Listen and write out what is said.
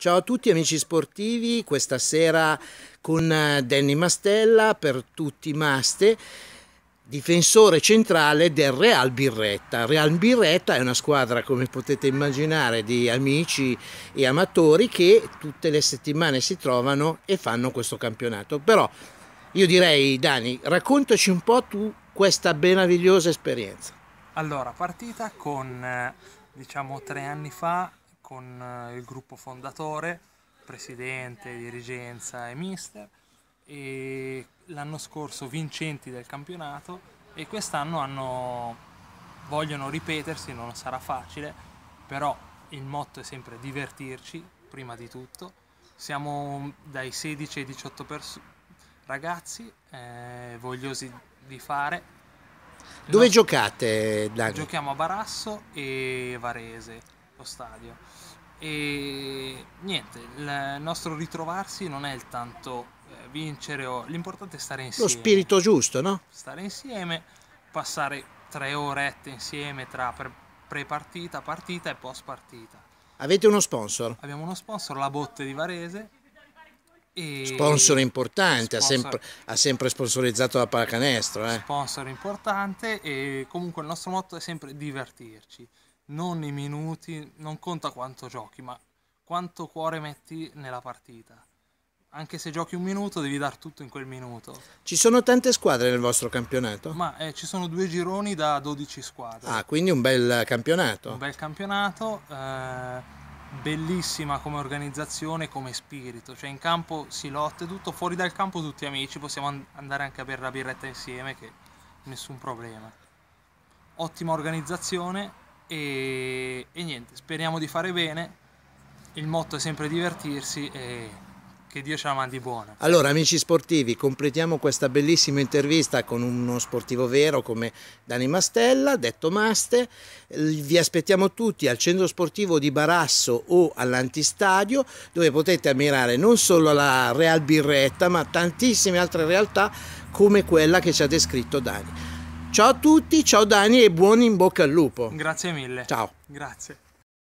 Ciao a tutti amici sportivi, questa sera con eh, Danny Mastella per tutti Maste, difensore centrale del Real Birretta. Real Birretta è una squadra, come potete immaginare, di amici e amatori che tutte le settimane si trovano e fanno questo campionato. Però io direi, Dani, raccontaci un po' tu questa meravigliosa esperienza. Allora, partita con eh, diciamo tre anni fa con eh, il gruppo fondatore, presidente, dirigenza e mister e l'anno scorso vincenti del campionato e quest'anno hanno, vogliono ripetersi, non sarà facile, però il motto è sempre divertirci prima di tutto. Siamo dai 16 ai 18 pers- ragazzi eh, vogliosi di fare. Dove no, giocate? Dani? Giochiamo a Barasso e Varese lo stadio. E niente, il nostro ritrovarsi non è il tanto eh, vincere o l'importante è stare insieme. Lo spirito giusto, no? Stare insieme, passare tre orette insieme tra pre-partita, partita e post-partita. Avete uno sponsor? Abbiamo uno sponsor, la Botte di Varese. E... Sponsor importante, sponsor... Ha, sempre, ha, sempre, sponsorizzato la pallacanestro. Eh. Sponsor importante e comunque il nostro motto è sempre divertirci non i minuti, non conta quanto giochi, ma quanto cuore metti nella partita. Anche se giochi un minuto, devi dar tutto in quel minuto. Ci sono tante squadre nel vostro campionato? Ma eh, ci sono due gironi da 12 squadre. Ah, quindi un bel campionato. Un bel campionato, eh, bellissima come organizzazione, come spirito. Cioè in campo si lotta tutto, fuori dal campo tutti amici, possiamo andare anche a bere la birretta insieme, che nessun problema. Ottima organizzazione, e, e niente, speriamo di fare bene, il motto è sempre divertirsi e che Dio ce la mandi buona. Allora amici sportivi, completiamo questa bellissima intervista con uno sportivo vero come Dani Mastella, detto Maste. Vi aspettiamo tutti al centro sportivo di Barasso o all'Antistadio dove potete ammirare non solo la Real Birretta ma tantissime altre realtà come quella che ci ha descritto Dani. Ciao a tutti, ciao Dani e buon in bocca al lupo. Grazie mille. Ciao. Grazie.